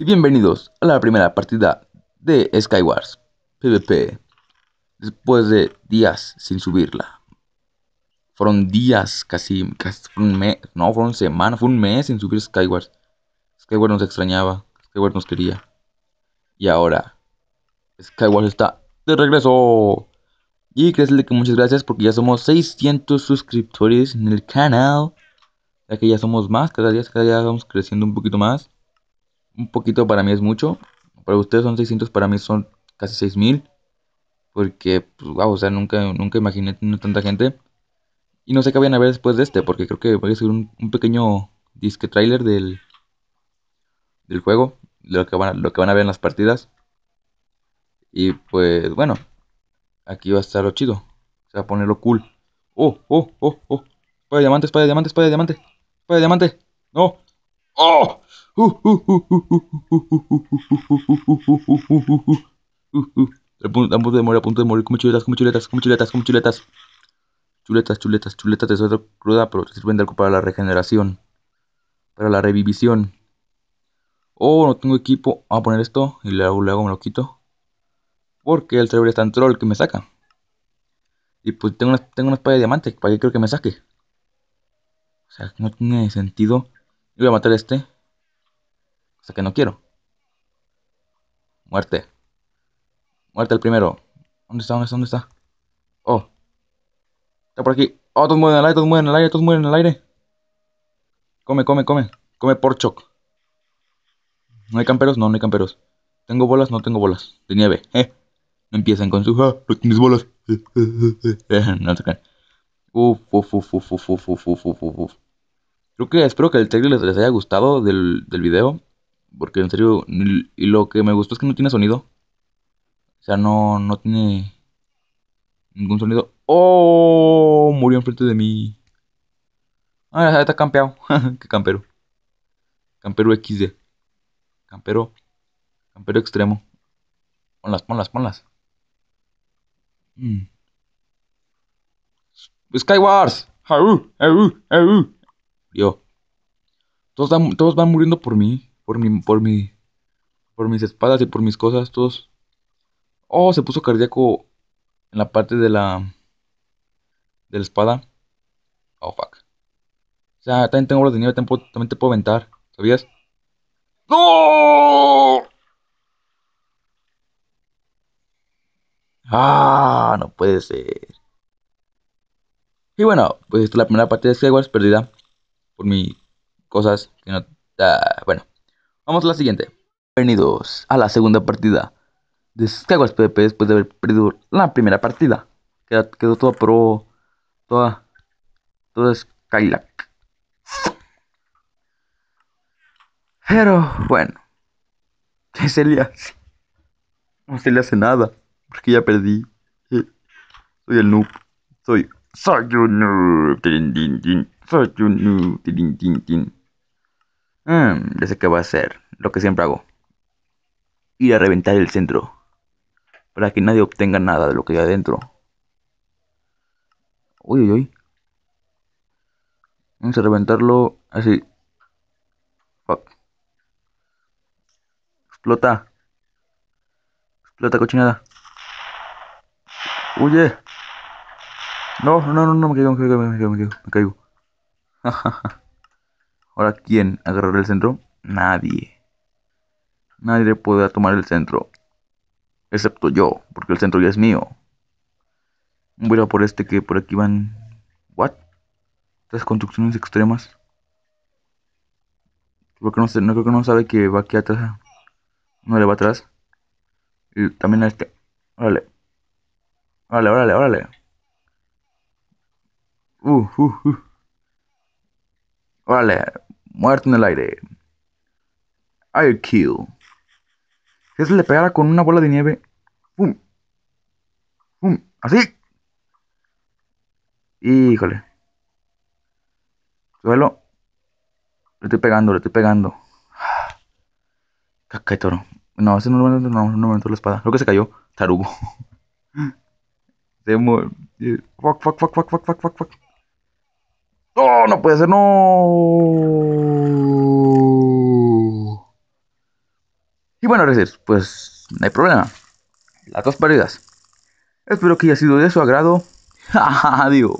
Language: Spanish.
y bienvenidos a la primera partida de Skywars PvP después de días sin subirla. Fueron días, casi, casi un mes, no, fueron semanas, fue un mes sin subir Skywars. Skywars nos extrañaba, Skywars nos quería. Y ahora, Skywars está de regreso. Y que muchas gracias porque ya somos 600 suscriptores en el canal. Ya que ya somos más, cada día, cada día vamos creciendo un poquito más un poquito para mí es mucho. Para ustedes son 600, para mí son casi 6000. Porque, pues, wow, o sea, nunca, nunca imaginé tanta gente. Y no sé qué van a ver después de este, porque creo que va a ser un, pequeño disque trailer del, del juego, de lo que, van a, lo que van a ver en las partidas. Y pues bueno, aquí va a estar lo chido. Se va a poner lo cool. Oh, oh, oh, oh. Espada de diamante, espada de diamante, espada de diamante. Espada de diamante. No. Oh. punto de morir, a punto de morir. con chuletas, con chuletas, con chuletas, con chuletas. Chuletas, chuletas, chuletas de sueldo cruda, pero te sirven de algo para la regeneración. Para la revivisión Oh, no tengo equipo. Vamos a poner esto y le hago me lo quito. Porque el server es tan troll que me saca. Y pues tengo una, tengo una espada de diamante. ¿Para que creo que me saque? O sea, no tiene sentido. Y voy a matar este que no quiero. Muerte. Muerte el primero. ¿Dónde está? ¿Dónde está? Oh. Está por aquí. Oh, todos mueren al aire, todos mueren el aire, todos mueren al aire. Come, come, come. Come por choc ¿No hay camperos? No, no hay camperos. ¿Tengo bolas? No tengo bolas. De nieve. Eh. No empiecen con su... Ah, no tienes bolas. Eh, no se caen. Uf, uf, uf, uf, uf, uf, uf, uf, uf. Creo que espero que el trailer les, les haya gustado del, del video. Porque en serio, y lo que me gustó es que no tiene sonido. O sea, no, no tiene ningún sonido. ¡Oh! Murió enfrente de mí. Ah, ya está campeado. Qué campero. Campero XD. Campero. Campero extremo. Ponlas, ponlas, ponlas. Mm. Skywars. Yo. Todos, todos van muriendo por mí por mi, por mi, por mis espadas y por mis cosas, todos. Oh, se puso cardíaco en la parte de la, de la espada. Oh, fuck. O sea, también tengo bolas de nieve, también, te puedo aventar, ¿sabías? ¡No! Ah, no puede ser. Y bueno, pues esta la primera parte de Skywars perdida por mis cosas que no... Ah, bueno. Vamos a la siguiente. Bienvenidos a la segunda partida. de el PvP después de haber perdido la primera partida. Quedó, quedó toda pro. Toda. Toda Skylac. Pero bueno. ¿Qué se le hace? No se le hace nada. Porque ya perdí. Soy el noob. Soy. Soy un noob. Soy un noob. Mmm, ya sé qué va a hacer, lo que siempre hago. Ir a reventar el centro, para que nadie obtenga nada de lo que hay adentro. Uy, uy, uy. Vamos a reventarlo así. Fuck. Explota. Explota, cochinada. Huye. No, no, no, no, me caigo, me caigo, me caigo, me caigo. Me caigo. Ahora, ¿quién agarrará el centro? Nadie. Nadie podrá tomar el centro. Excepto yo, porque el centro ya es mío. Voy a por este que por aquí van... ¿What? Estas construcciones extremas. Creo que no, sé, creo que no sabe que va aquí atrás. No le va atrás. Y también a este. Órale. Órale, órale, órale. Uh, uh, uh. Órale. Muerto en el aire. I kill. Si se le pegara con una bola de nieve. ¡Pum! ¡Pum! ¡Así! Híjole. Suelo. Le estoy pegando, le estoy pegando. Caca toro. No, ese no me no, la espada. Creo que se cayó. Tarugo. Se Fuck, fuck, fuck, fuck, fuck, fuck, fuck, fuck. No, no puede ser, no. Y bueno, gracias. pues no hay problema. Las dos pérdidas. Espero que haya sido de su agrado. Adiós.